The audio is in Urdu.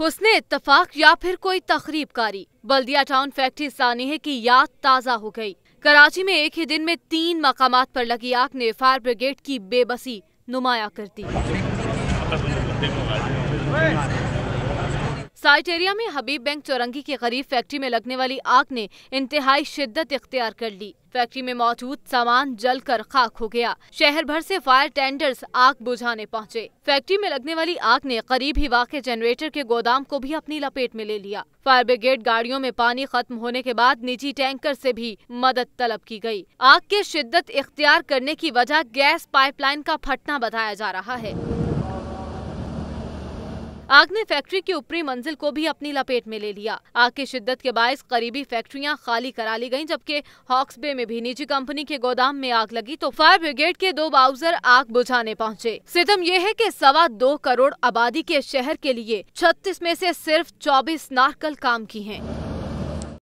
حسن اتفاق یا پھر کوئی تقریب کاری بلدیا ٹاؤن فیکٹری سانحہ کی یاد تازہ ہو گئی کراچی میں ایک ہی دن میں تین مقامات پر لگی آگ نے فائر بریگیڈ کی بے بسی نمایاں کر دی سائٹیریا میں حبیب بینک چورنگی کے قریب فیکٹری میں لگنے والی آگ نے انتہائی شدت اختیار کر لی فیکٹری میں موجود سامان جل کر خاک ہو گیا شہر بھر سے فائر ٹینڈرز آگ بجھانے پہنچے فیکٹری میں لگنے والی آگ نے قریب ہی واقع جنریٹر کے گودام کو بھی اپنی لپیٹ میں لے لیا فائر بریگیڈ گاڑیوں میں پانی ختم ہونے کے بعد نجی ٹینکر سے بھی مدد طلب کی گئی آگ کے شدت اختیار کرنے کی وجہ گیس پائپ لائن کا پھٹنا بتایا جا رہا ہے آگ نے فیکٹری کی اوپری منزل کو بھی اپنی لپیٹ میں لے لیا آگ کی شدت کے باعث قریبی فیکٹریاں خالی کرا لی گئیں جبکہ ہاکس بے میں بھی نجی کمپنی کے گودام میں آگ لگی تو فائر بریگیڈ کے دو باؤزر آگ بجھانے پہنچے ستم یہ ہے کہ سوا دو کروڑ آبادی کے شہر کے لیے چھتیس میں سے صرف چوبیس نارکل کام کی ہیں